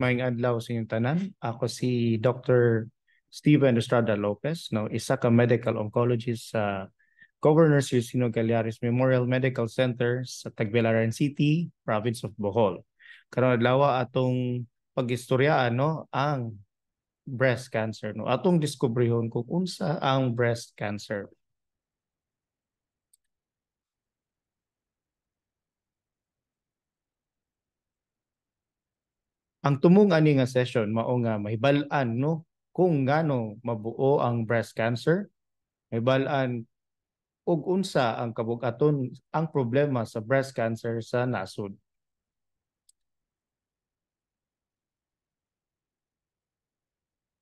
Maing adlaw sa inyong tanan. Ako si Dr. Steven Estrada Lopez, no, isa ka medical oncologist sa uh, Governor Circino Galiaris Memorial Medical Center sa Tagbilaran City, province of Bohol. Karon adlaw atong pagistoryaan no ang breast cancer no atong diskubrihon kung unsa ang breast cancer ang tumong ani nga session mao nga mahibal-an no kung gaano mabuo ang breast cancer mahibal-an ug unsa ang kabug-aton ang problema sa breast cancer sa nasud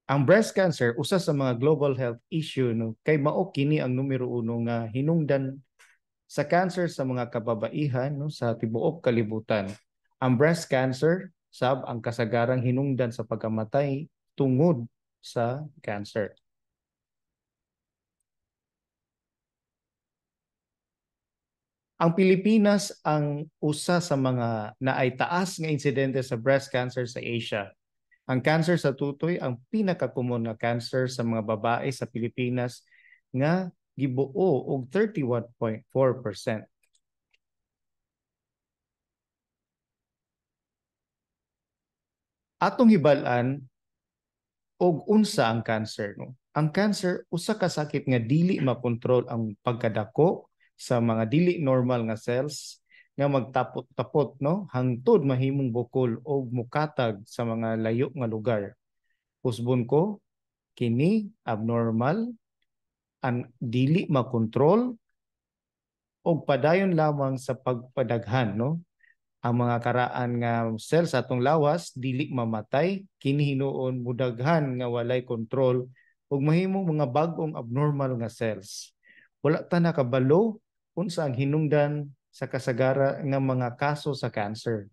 Ang breast cancer usa sa mga global health issue no kay mao kini ang numero uno nga hinungdan sa cancer sa mga kababaihan no sa tibuok kalibutan. Ang breast cancer sab ang kasagarang hinungdan sa pagkamatay tungod sa cancer. Ang Pilipinas ang usa sa mga naay taas nga insidente sa breast cancer sa Asia. Ang cancer sa tutoy ang pinakakomon nga cancer sa mga babae sa Pilipinas nga gibuo og 31.4%. atong hibalan og unsa ang cancer no ang cancer usa ka sakit nga dili makontrol ang pagkadako sa mga dili normal nga cells nga magtapot-tapot no hangtod mahimong bukol o mukatag sa mga layo nga lugar usbon ko kini abnormal ang dili makontrol o padayon lamang sa pagpadaghan no ang mga karaan nga cells atong lawas dili mamatay kini hinuon mudaghan nga walay kontrol ug mahimong mga bag-ong abnormal nga cells. Wala ta nakabalo unsa ang hinungdan sa kasagara nga mga kaso sa cancer.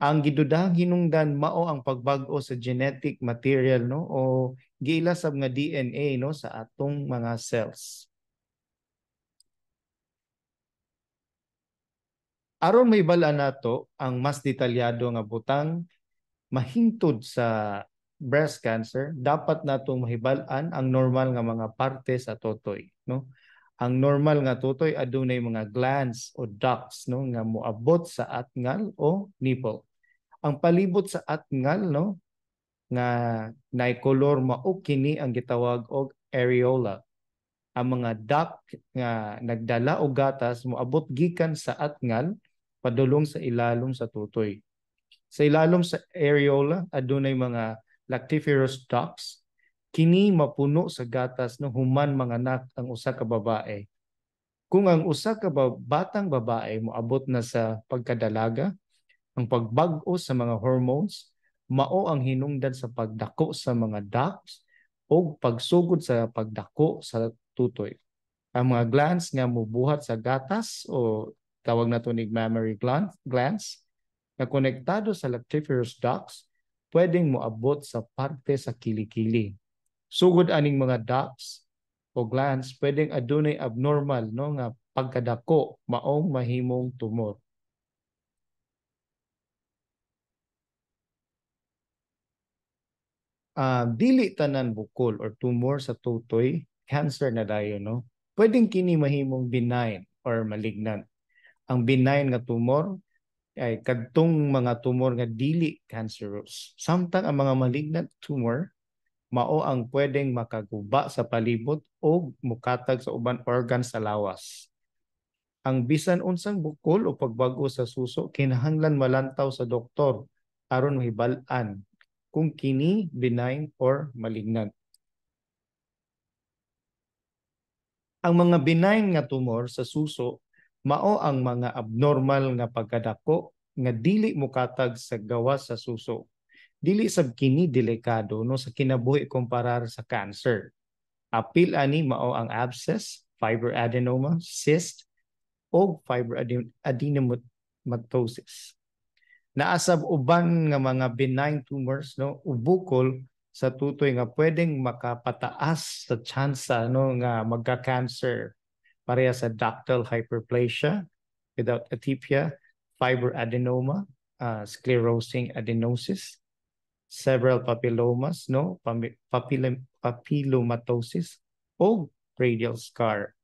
Ang gidudahang hinungdan mao ang pagbag-o sa genetic material no o giila sab nga DNA no sa atong mga cells. Aron may bala nato ang mas detalyado nga butang mahingtod sa breast cancer, dapat nato mahibal-an ang normal nga mga parte sa totoy, no? Ang normal nga totoy adunay mga glands o ducts no nga moabot sa atngal o nipple. Ang palibot sa atngal no nga nay color mao kini ang gitawag og areola. Ang mga duct nga nagdala og gatas moabot gikan sa atngal padulong sa ilalom sa tutoy. Sa ilalom sa areola, adunay mga lactiferous ducts. Kini mapuno sa gatas no human mga anak ang usa ka babae. Kung ang usa ka batang babae moabot na sa pagkadalaga, ang pagbag-o sa mga hormones, mao ang hinungdan sa pagdako sa mga ducts o pagsugod sa pagdako sa tutoy. Ang mga glands nga mubuhat sa gatas o tawag na tunig mammary glands, na konektado sa lactiferous ducts, pwedeng moabot sa parte sa kilikili. Sugod aning mga ducts o glands, pwedeng adunay abnormal no nga pagkadako maong mahimong tumor. uh, dili tanan bukol or tumor sa tutoy, cancer na dayo, no? Pwedeng kini mahimong benign or malignant. Ang benign nga tumor ay kadtong mga tumor nga dili cancerous. Samtang ang mga malignant tumor mao ang pwedeng makaguba sa palibot o mukatag sa uban organ sa lawas. Ang bisan unsang bukol o pagbago sa suso kinahanglan malantaw sa doktor aron mahibal-an kung kini benign or malignant. Ang mga benign nga tumor sa suso mao ang mga abnormal nga pagkadako nga dili mukatag sa gawa sa suso. Dili sab kini delikado no sa kinabuhi kumparar sa cancer. Apil ani mao ang abscess, fiber adenoma, cyst o fibroadenomatosis. Naasab uban nga mga benign tumors no ubukol sa tutoy nga pwedeng makapataas sa chance no nga magka-cancer pareha sa ductal hyperplasia without atypia, fibroadenoma, uh, sclerosing adenosis, several papillomas, no, papillom papillomatosis, o radial scar.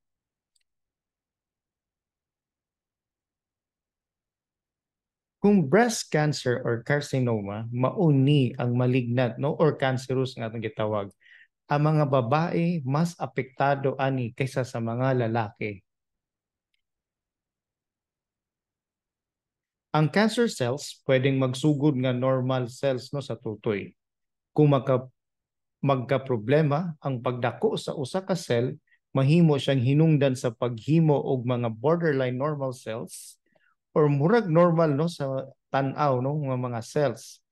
Kung breast cancer or carcinoma, mauni ang malignant no or cancerous nga atong gitawag ang mga babae mas apektado ani kaysa sa mga lalaki. Ang cancer cells pwedeng magsugod nga normal cells no sa tutoy. Kung magka, magka-problema ang pagdako sa usa ka cell, mahimo siyang hinungdan sa paghimo og mga borderline normal cells or murag normal no sa tan-aw no mga mga cells.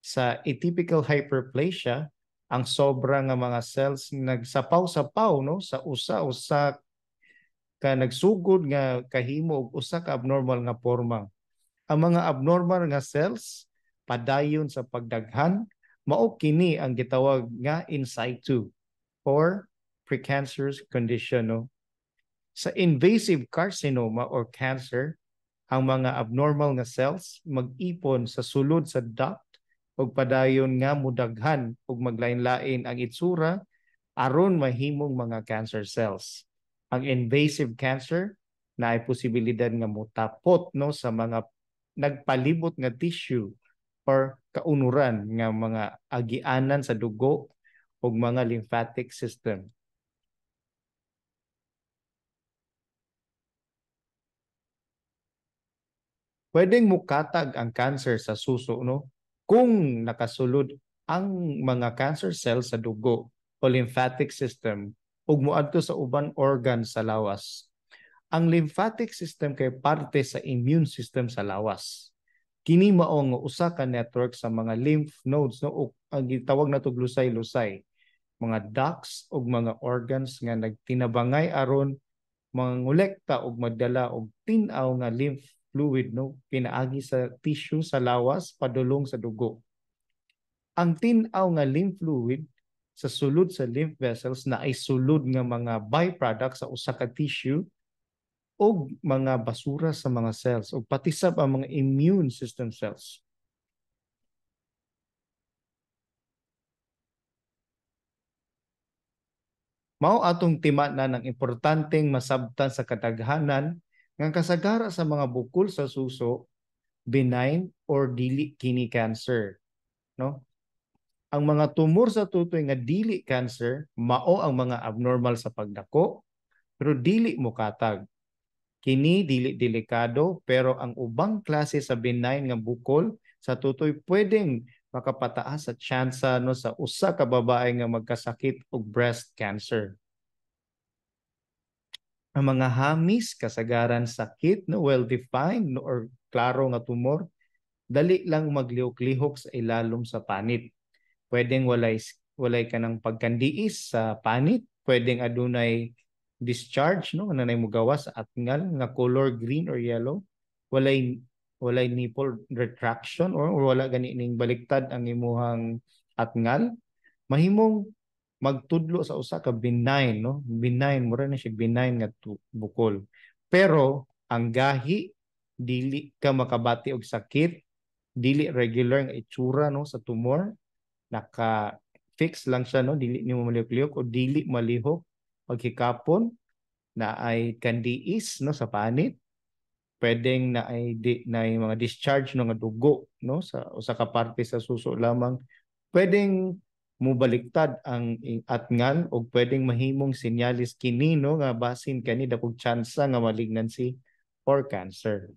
Sa atypical hyperplasia, ang sobra nga mga cells nagsapaw-sapaw no sa usa-usa ka nagsugod nga kahimo og usa ka abnormal nga porma. Ang mga abnormal nga cells padayon sa pagdaghan mao kini ang gitawag nga in situ or precancerous condition no. Sa invasive carcinoma or cancer, ang mga abnormal nga cells mag-ipon sa sulod sa duct ug padayon nga mudaghan ug maglain-lain ang itsura aron mahimong mga cancer cells. Ang invasive cancer na ay posibilidad nga mutapot no sa mga nagpalibot nga tissue or kaunuran nga mga agianan sa dugo ug mga lymphatic system. Pwedeng mukatag ang cancer sa suso no kung nakasulod ang mga cancer cells sa dugo o lymphatic system ug moadto sa uban organ sa lawas. Ang lymphatic system kay parte sa immune system sa lawas. Kini mao nga usa ka network sa mga lymph nodes no ang gitawag nato lusay-lusay, mga ducts ug mga organs nga nagtinabangay aron mangolekta og magdala og tinaw nga lymph fluid no pinaagi sa tissue sa lawas padulong sa dugo. Ang tinaw nga lymph fluid sa sulod sa lymph vessels na ay sulod nga mga byproduct sa usa ka tissue o mga basura sa mga cells o pati sa ang mga immune system cells. Mao atong tima na ng importanteng masabtan sa kadaghanan ang kasagara sa mga bukol sa suso, benign or dili kini cancer. No? Ang mga tumor sa tutoy nga dili cancer, mao ang mga abnormal sa pagdako, pero dili mukatag. Kini dili delikado, pero ang ubang klase sa benign nga bukol sa tutoy pwedeng makapataas sa tsansa no sa usa ka babae nga magkasakit og breast cancer ang mga hamis, kasagaran, sakit, no well-defined no, or klaro nga tumor, dali lang maglihok-lihok sa ilalom sa panit. Pwedeng walay walay ka ng pagkandiis sa panit, pwedeng adunay discharge no nanay mo gawas sa atngal nga color green or yellow, walay walay nipple retraction or, or wala gani ning baliktad ang imuhang atngal, mahimong magtudlo sa usa ka benign no benign mura na siya benign nga bukol pero ang gahi dili ka makabati og sakit dili regular nga itsura no sa tumor naka fix lang siya no dili nimo malihok o dili malihok paghikapon na ay kandiis no sa panit pwedeng na ay di, na ay mga discharge no nga dugo no sa usa ka parte sa suso lamang pwedeng mubaliktad ang at ngan og pwedeng mahimong sinyalis kinino nga basin kanida dakog tsansa nga malignancy or cancer.